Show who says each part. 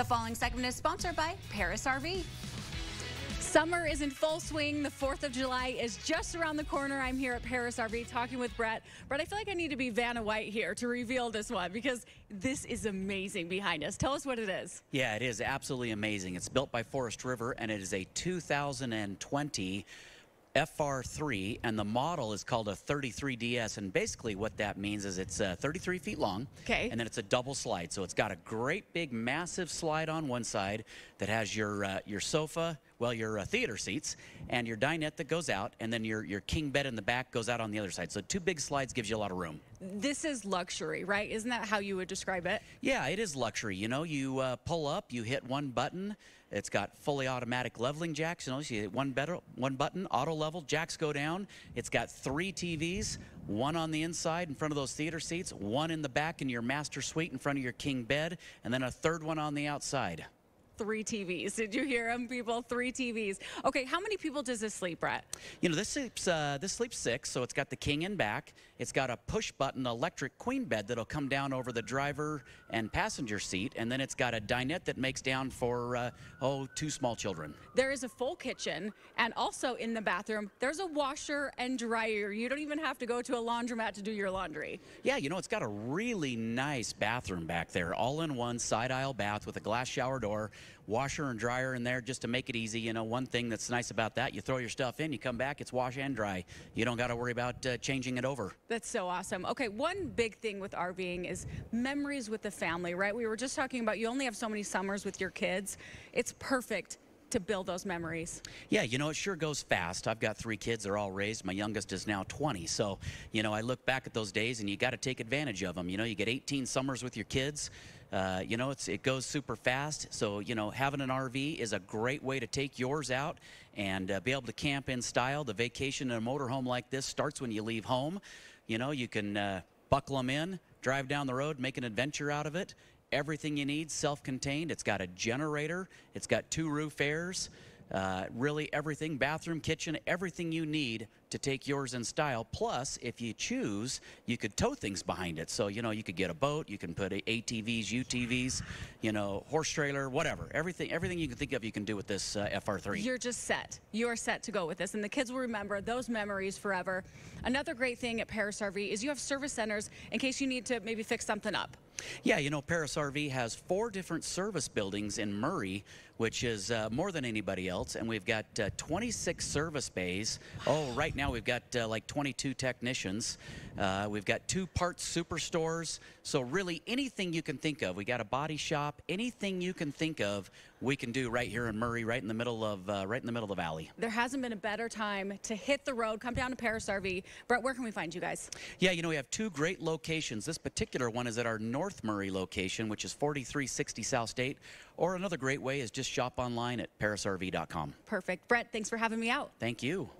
Speaker 1: The following segment is sponsored by Paris RV. Summer is in full swing. The 4th of July is just around the corner. I'm here at Paris RV talking with Brett. Brett, I feel like I need to be Vanna White here to reveal this one because this is amazing behind us. Tell us what it is.
Speaker 2: Yeah, it is absolutely amazing. It's built by Forest River and it is a 2020 FR3, and the model is called a 33DS. And basically, what that means is it's uh, 33 feet long. Okay. And then it's a double slide, so it's got a great big, massive slide on one side that has your uh, your sofa, well, your uh, theater seats, and your dinette that goes out, and then your your king bed in the back goes out on the other side. So two big slides gives you a lot of room
Speaker 1: this is luxury, right? Isn't that how you would describe it?
Speaker 2: Yeah, it is luxury. You know, you uh, pull up, you hit one button. It's got fully automatic leveling jacks. You know, you hit one, better, one button, auto level, jacks go down. It's got three TVs, one on the inside in front of those theater seats, one in the back in your master suite in front of your king bed, and then a third one on the outside
Speaker 1: three TVs. Did you hear them, people? Three TVs. Okay, how many people does this sleep,
Speaker 2: Brett? You know, this sleeps, uh, this sleeps six, so it's got the king in back. It's got a push-button electric queen bed that'll come down over the driver and passenger seat, and then it's got a dinette that makes down for, uh, oh, two small children.
Speaker 1: There is a full kitchen, and also in the bathroom, there's a washer and dryer. You don't even have to go to a laundromat to do your laundry.
Speaker 2: Yeah, you know, it's got a really nice bathroom back there, all in one side aisle bath with a glass shower door washer and dryer in there just to make it easy. You know, one thing that's nice about that, you throw your stuff in, you come back, it's wash and dry. You don't got to worry about uh, changing it over.
Speaker 1: That's so awesome. Okay, one big thing with RVing is memories with the family, right? We were just talking about you only have so many summers with your kids. It's perfect to build those memories.
Speaker 2: Yeah, you know, it sure goes fast. I've got three kids, they're all raised. My youngest is now 20. So, you know, I look back at those days and you got to take advantage of them. You know, you get 18 summers with your kids. Uh, you know, it goes super fast. So, you know, having an RV is a great way to take yours out and uh, be able to camp in style. The vacation in a motorhome like this starts when you leave home. You know, you can uh, buckle them in, drive down the road, make an adventure out of it. Everything you need, self-contained. It's got a generator. It's got two roof airs. Uh, really everything, bathroom, kitchen, everything you need to take yours in style. Plus, if you choose, you could tow things behind it. So, you know, you could get a boat, you can put ATVs, UTVs, you know, horse trailer, whatever. Everything everything you can think of you can do with this uh, FR3.
Speaker 1: You're just set. You're set to go with this. And the kids will remember those memories forever. Another great thing at Paris RV is you have service centers in case you need to maybe fix something up.
Speaker 2: Yeah, you know, Paris RV has four different service buildings in Murray, which is uh, more than anybody else. And we've got uh, 26 service bays. Oh, right now we've got uh, like 22 technicians. Uh, we've got two parts superstores. So really anything you can think of. We got a body shop. Anything you can think of, we can do right here in Murray, right in the middle of uh, right in the middle of the valley.
Speaker 1: There hasn't been a better time to hit the road. Come down to Paris RV. Brett, where can we find you guys?
Speaker 2: Yeah, you know we have two great locations. This particular one is at our North Murray location, which is 4360 South State. Or another great way is just shop online at parisrv.com.
Speaker 1: Perfect. Brett, thanks for having me out.
Speaker 2: Thank you.